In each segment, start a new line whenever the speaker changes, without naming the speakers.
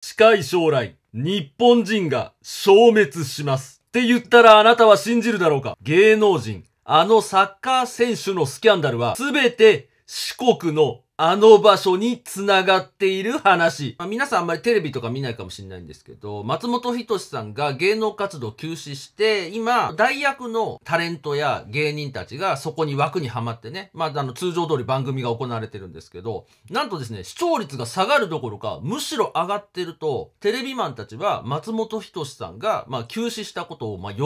近い将来、日本人が消滅します。って言ったらあなたは信じるだろうか芸能人、あのサッカー選手のスキャンダルは全て四国のあの場所に繋がっている話。まあ、皆さんあんまりテレビとか見ないかもしれないんですけど、松本人志さんが芸能活動休止して、今、代役のタレントや芸人たちがそこに枠にはまってね、まあ、あの、通常通り番組が行われてるんですけど、なんとですね、視聴率が下がるどころか、むしろ上がってると、テレビマンたちは松本人志さんが、まあ、休止したことを、まあ、喜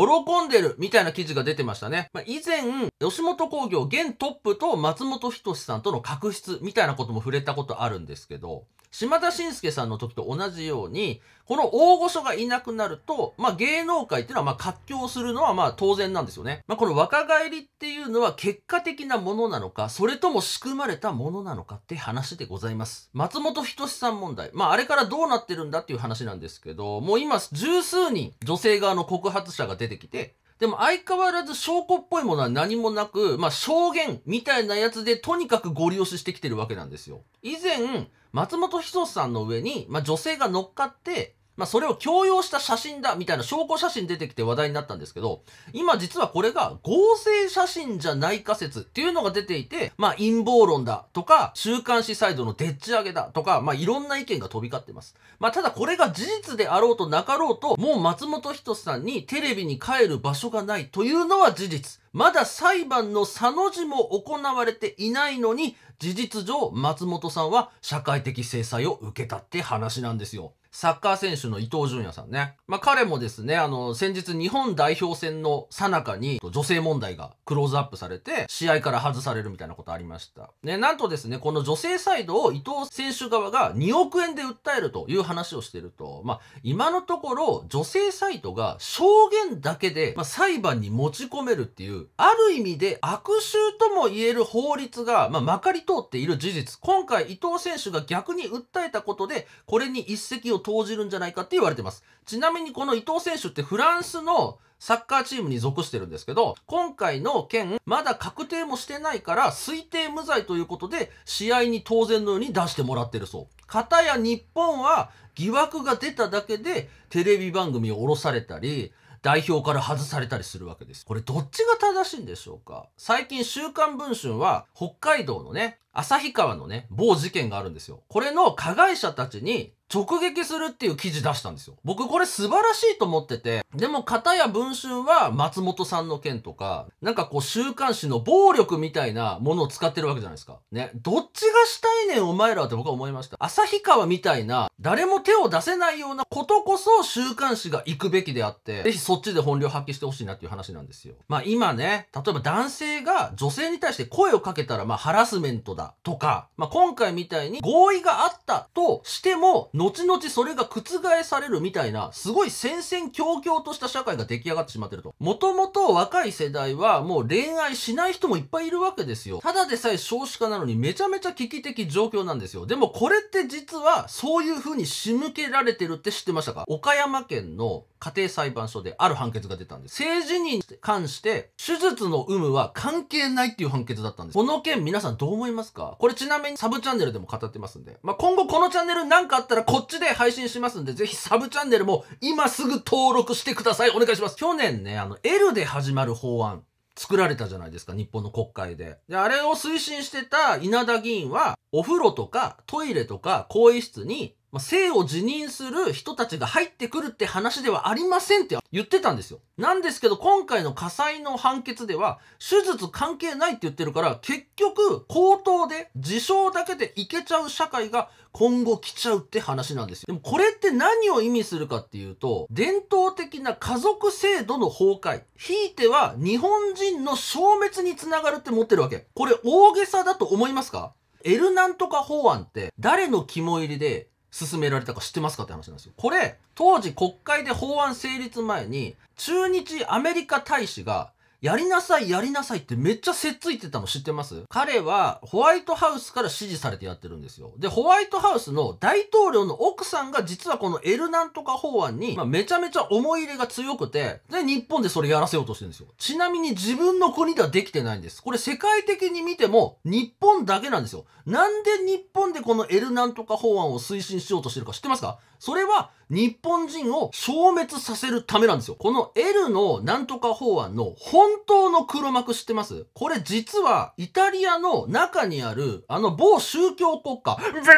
んでるみたいな記事が出てましたね。まあ、以前、吉本興業現トップと松本人志さんとの確執みたいなたいなことも触れたことあるんですけど、島田紳介さんの時と同じように、この大御所がいなくなると、まあ芸能界っていうのはまあ活況するのはまあ当然なんですよね。まあこの若返りっていうのは結果的なものなのか、それとも仕組まれたものなのかって話でございます。松本人志さん問題。まああれからどうなってるんだっていう話なんですけど、もう今十数人女性側の告発者が出てきて、でも相変わらず証拠っぽいものは何もなく、まあ証言みたいなやつでとにかくゴリ押ししてきてるわけなんですよ。以前、松本人志さんの上に、まあ女性が乗っかって、まあ、それを強要した写真だみたいな証拠写真出てきて話題になったんですけど、今実はこれが合成写真じゃない仮説っていうのが出ていて、まあ、陰謀論だとか、週刊誌サイドのでっち上げだとか、まあ、いろんな意見が飛び交ってます。まあ、ただこれが事実であろうとなかろうと、もう松本人志さんにテレビに帰る場所がないというのは事実。まだ裁判のさの字も行われていないのに、事実上松本さんは社会的制裁を受けたって話なんですよ。サッカー選手の伊藤純也さんね。まあ、彼もですね、あの、先日日本代表戦の最中に女性問題がクローズアップされて、試合から外されるみたいなことありました。ね、なんとですね、この女性サイドを伊藤選手側が2億円で訴えるという話をしてると、まあ、今のところ女性サイトが証言だけで、まあ、裁判に持ち込めるっていう、ある意味で悪臭とも言える法律が、まあ、まかり通っている事実。今回伊藤選手が逆に訴えたことで、これに一石を投じるんじゃないかって言われてます。ちなみにこの伊藤選手ってフランスのサッカーチームに属してるんですけど、今回の件、まだ確定もしてないから、推定無罪ということで、試合に当然のように出してもらってるそう。かたや日本は疑惑が出ただけで、テレビ番組を降ろされたり、代表から外されたりするわけです。これどっちが正しいんでしょうか最近週刊文春は北海道のね、旭川のね、某事件があるんですよ。これの加害者たちに直撃するっていう記事出したんですよ。僕これ素晴らしいと思ってて、でも方や文春は松本さんの件とか、なんかこう週刊誌の暴力みたいなものを使ってるわけじゃないですか。ね。どっちがしたいねんお前らって僕は思いました。旭川みたいな、誰も手を出せないようなことこそ週刊誌が行くべきであって、ぜひそっちで本領発揮してほしいなっていう話なんですよ。まあ今ね、例えば男性が女性に対して声をかけたらまあハラスメントだとか、まあ今回みたいに合意があったとしても、後々それが覆されるみたいな、すごい戦々恐々とした社会が出来上がってしまってると。もともと若い世代はもう恋愛しない人もいっぱいいるわけですよ。ただでさえ少子化なのにめちゃめちゃ危機的状況なんですよ。でもこれって実はそういう風に仕向けられてるって知ってましたか岡山県の家庭裁判所である判決が出たんです。政治に関して手術の有無は関係ないっていう判決だったんです。この件皆さんどう思いますかこれちなみにサブチャンネルでも語ってますんで。まあ、今後このチャンネル何かあったらこっちで配信しますんで、ぜひサブチャンネルも今すぐ登録してください。お願いします。去年ね、あの、L で始まる法案。作られたじゃないですか、日本の国会で。で、あれを推進してた稲田議員は、お風呂とかトイレとか更衣室にまあ、性を辞任する人たちが入ってくるって話ではありませんって言ってたんですよ。なんですけど、今回の火災の判決では、手術関係ないって言ってるから、結局、口頭で、自傷だけでいけちゃう社会が今後来ちゃうって話なんですよ。でもこれって何を意味するかっていうと、伝統的な家族制度の崩壊、ひいては日本人の消滅につながるって持ってるわけ。これ大げさだと思いますかエルなんとか法案って誰の肝入りで進められたか知ってますかって話なんですよ。これ、当時国会で法案成立前に、駐日アメリカ大使がやりなさい、やりなさいってめっちゃせっついてたの知ってます彼はホワイトハウスから支持されてやってるんですよ。で、ホワイトハウスの大統領の奥さんが実はこのエルナンとか法案に、まあ、めちゃめちゃ思い入れが強くて、で、日本でそれやらせようとしてるんですよ。ちなみに自分の国ではできてないんです。これ世界的に見ても日本だけなんですよ。なんで日本でこのエルナンとか法案を推進しようとしてるか知ってますかそれは日本人を消滅させるためなんですよ。この L のなんとか法案の本当の黒幕知ってますこれ実はイタリアの中にあるあの某宗教国家、ベチキンっ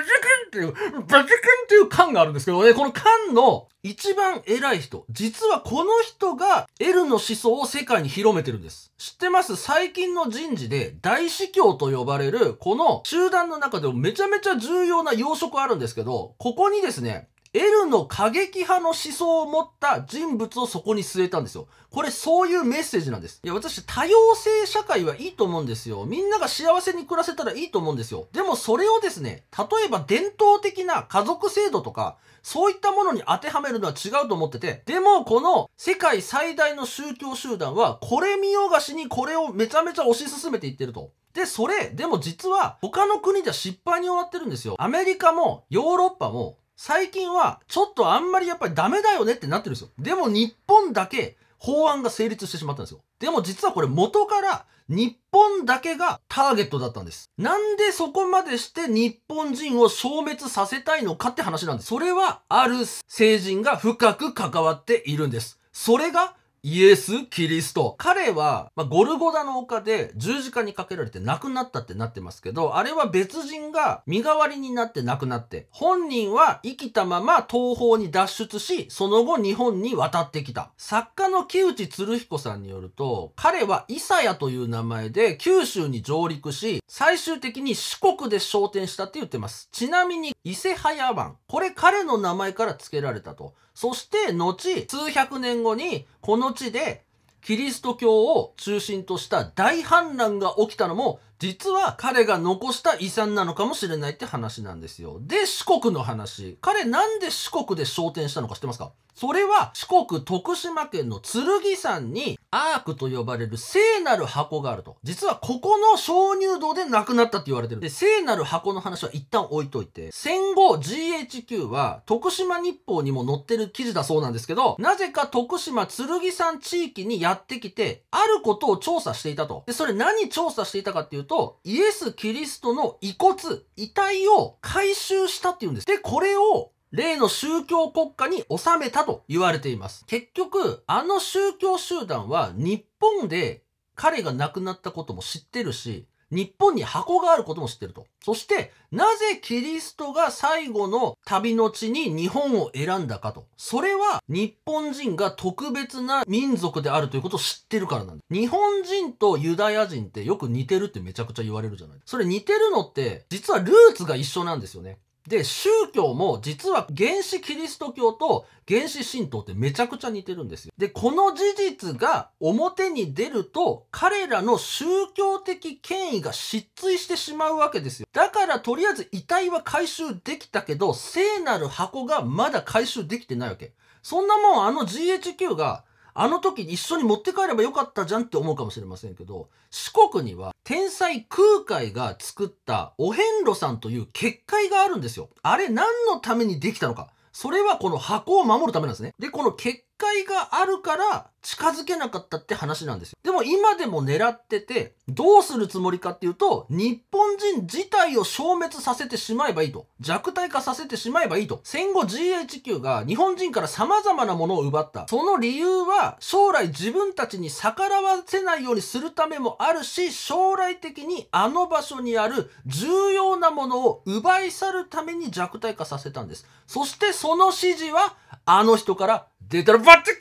ていう、ベチキンっていう缶があるんですけどね、この缶の一番偉い人、実はこの人が L の思想を世界に広めてるんです。知ってます最近の人事で大司教と呼ばれるこの集団の中でもめちゃめちゃ重要な要職あるんですけど、ここにですね、L の過激派の思想を持った人物をそこに据えたんですよ。これそういうメッセージなんです。いや、私、多様性社会はいいと思うんですよ。みんなが幸せに暮らせたらいいと思うんですよ。でもそれをですね、例えば伝統的な家族制度とか、そういったものに当てはめるのは違うと思ってて、でもこの世界最大の宗教集団は、これ見よがしにこれをめちゃめちゃ推し進めていってると。で、それ、でも実は他の国では失敗に終わってるんですよ。アメリカもヨーロッパも最近はちょっとあんまりやっぱりダメだよねってなってるんですよ。でも日本だけ法案が成立してしまったんですよ。でも実はこれ元から日本だけがターゲットだったんです。なんでそこまでして日本人を消滅させたいのかって話なんです。それはある成人が深く関わっているんです。それがイエス・キリスト。彼は、まあ、ゴルゴダの丘で十字架にかけられて亡くなったってなってますけど、あれは別人が身代わりになって亡くなって、本人は生きたまま東方に脱出し、その後日本に渡ってきた。作家の木内鶴彦さんによると、彼はイサヤという名前で九州に上陸し、最終的に四国で昇天したって言ってます。ちなみに、伊勢早湾。これ彼の名前から付けられたと。そして、後、数百年後に、この地でキリスト教を中心とした大反乱が起きたのも実は彼が残した遺産なのかもしれないって話なんですよ。で、四国の話。彼なんで四国で昇天したのか知ってますかそれは四国徳島県の剣山にアークと呼ばれる聖なる箱があると。実はここの鍾乳洞で亡くなったって言われてる。で、聖なる箱の話は一旦置いといて、戦後 GHQ は徳島日報にも載ってる記事だそうなんですけど、なぜか徳島剣山地域にやってきて、あることを調査していたと。で、それ何調査していたかっていうとと、イエス・キリストの遺骨、遺体を回収したっていうんです。で、これを例の宗教国家に収めたと言われています。結局、あの宗教集団は日本で彼が亡くなったことも知ってるし、日本に箱があることも知ってると。そして、なぜキリストが最後の旅の地に日本を選んだかと。それは日本人が特別な民族であるということを知ってるからなんだ。日本人とユダヤ人ってよく似てるってめちゃくちゃ言われるじゃない。それ似てるのって、実はルーツが一緒なんですよね。で、宗教も実は原始キリスト教と原始神道ってめちゃくちゃ似てるんですよ。で、この事実が表に出ると彼らの宗教的権威が失墜してしまうわけですよ。だからとりあえず遺体は回収できたけど聖なる箱がまだ回収できてないわけ。そんなもんあの GHQ があの時に一緒に持って帰ればよかったじゃんって思うかもしれませんけど、四国には天才空海が作ったお遍路さんという結界があるんですよ。あれ何のためにできたのか。それはこの箱を守るためなんですね。で、この結戒があるから近づけなかったって話なんですよ。でも今でも狙ってて、どうするつもりかっていうと、日本人自体を消滅させてしまえばいいと。弱体化させてしまえばいいと。戦後 GHQ が日本人から様々なものを奪った。その理由は、将来自分たちに逆らわせないようにするためもあるし、将来的にあの場所にある重要なものを奪い去るために弱体化させたんです。そしてその指示は、あの人から出たらバッチく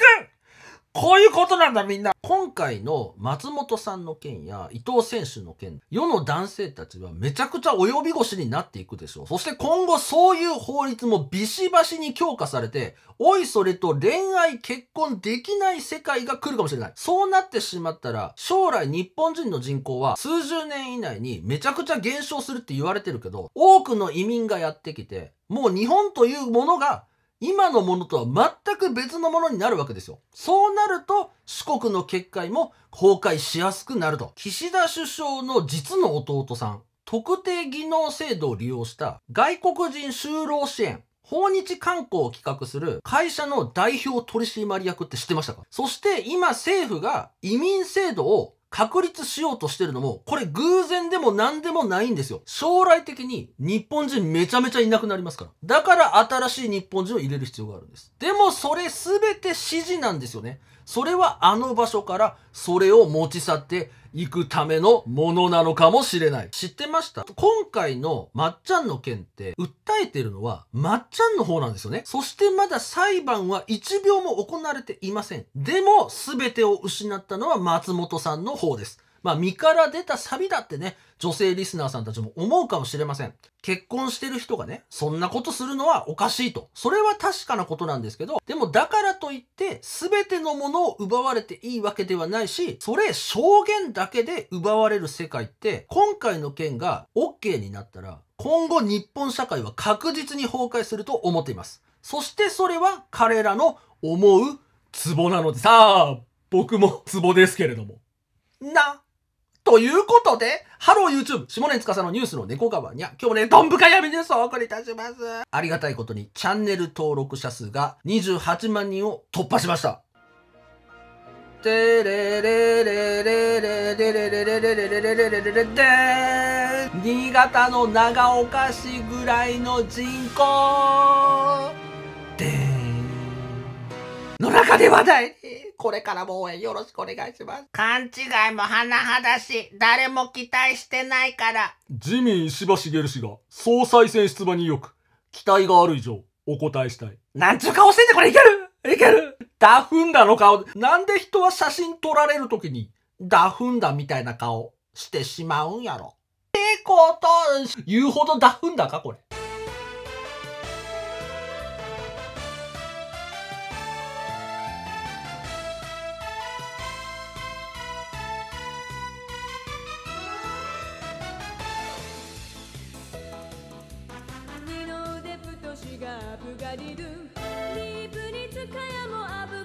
こういうことなんだみんな今回の松本さんの件や伊藤選手の件、世の男性たちはめちゃくちゃ及び腰になっていくでしょう。そして今後そういう法律もビシバシに強化されて、おいそれと恋愛結婚できない世界が来るかもしれない。そうなってしまったら、将来日本人の人口は数十年以内にめちゃくちゃ減少するって言われてるけど、多くの移民がやってきて、もう日本というものが今のものとは全く別のものになるわけですよ。そうなると、四国の結界も崩壊しやすくなると。岸田首相の実の弟さん、特定技能制度を利用した外国人就労支援、訪日観光を企画する会社の代表取締役って知ってましたかそして今政府が移民制度を確立しようとしてるのも、これ偶然でも何でもないんですよ。将来的に日本人めちゃめちゃいなくなりますから。だから新しい日本人を入れる必要があるんです。でもそれ全て指示なんですよね。それはあの場所からそれを持ち去っていくためのものなのかもしれない。知ってました今回のまっちゃんの件って、訴えてるのはまっちゃんの方なんですよね。そしてまだ裁判は1秒も行われていません。でも、全てを失ったのは松本さんの方です。まあ、身から出たサビだってね、女性リスナーさんたちも思うかもしれません。結婚してる人がね、そんなことするのはおかしいと。それは確かなことなんですけど、でもだからといって、全てのものを奪われていいわけではないし、それ証言だけで奪われる世界って、今回の件が OK になったら、今後日本社会は確実に崩壊すると思っています。そしてそれは彼らの思うツボなので、さあ、僕もツボですけれども。なということで、ハロー YouTube、下根司のニュースの猫川にゃ、今日ね、どんぶかやニュースをお送りいたします。ありがたいことに、チャンネル登録者数が28万人を突破しました。てれれれれれれれれれれれれれれれれ新潟の長岡市ぐらいの人口の中で話題に、これからも応援よろしくお願いします。勘違いも甚だし、誰も期待してないから。自民石破茂氏が総裁選出馬によく、期待がある以上、お答えしたい。なんちゅう顔してんだこれいけるいけるダフンダの顔。なんで人は写真撮られるときに、ダフンダみたいな顔してしまうんやろ。ってこと、言うほどダフンダかこれ。がぶがりるープにつかやもあぶ